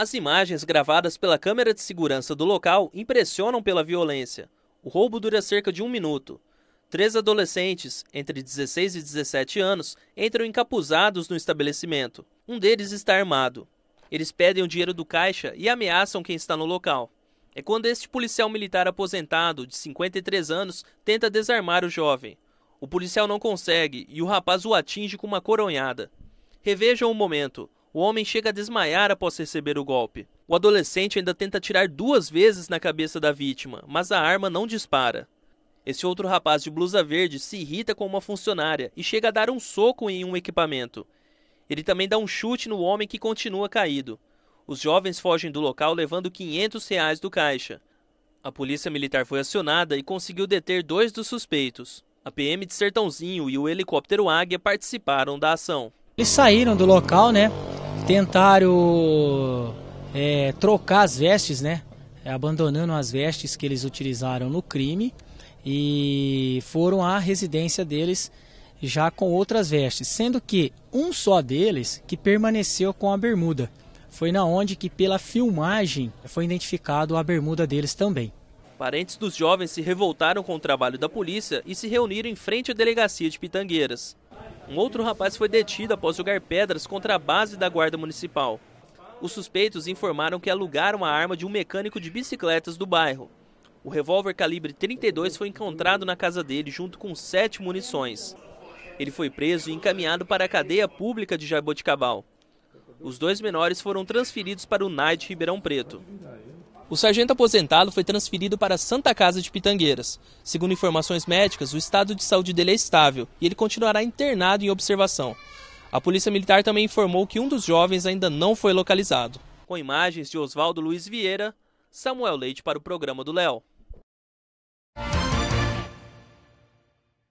As imagens gravadas pela câmera de segurança do local impressionam pela violência. O roubo dura cerca de um minuto. Três adolescentes, entre 16 e 17 anos, entram encapuzados no estabelecimento. Um deles está armado. Eles pedem o dinheiro do caixa e ameaçam quem está no local. É quando este policial militar aposentado, de 53 anos, tenta desarmar o jovem. O policial não consegue e o rapaz o atinge com uma coronhada. Revejam o momento. O homem chega a desmaiar após receber o golpe. O adolescente ainda tenta atirar duas vezes na cabeça da vítima, mas a arma não dispara. Esse outro rapaz de blusa verde se irrita com uma funcionária e chega a dar um soco em um equipamento. Ele também dá um chute no homem que continua caído. Os jovens fogem do local levando 500 reais do caixa. A polícia militar foi acionada e conseguiu deter dois dos suspeitos. A PM de Sertãozinho e o helicóptero Águia participaram da ação. Eles saíram do local, né? tentaram é, trocar as vestes, né? Abandonando as vestes que eles utilizaram no crime e foram à residência deles já com outras vestes, sendo que um só deles que permaneceu com a bermuda. Foi na onde que pela filmagem foi identificado a bermuda deles também. Parentes dos jovens se revoltaram com o trabalho da polícia e se reuniram em frente à delegacia de Pitangueiras. Um outro rapaz foi detido após jogar pedras contra a base da Guarda Municipal. Os suspeitos informaram que alugaram a arma de um mecânico de bicicletas do bairro. O revólver calibre 32 foi encontrado na casa dele junto com sete munições. Ele foi preso e encaminhado para a cadeia pública de Jaboticabal. Os dois menores foram transferidos para o NAI de Ribeirão Preto. O sargento aposentado foi transferido para a Santa Casa de Pitangueiras. Segundo informações médicas, o estado de saúde dele é estável e ele continuará internado em observação. A Polícia Militar também informou que um dos jovens ainda não foi localizado. Com imagens de Oswaldo Luiz Vieira, Samuel Leite para o programa do Léo.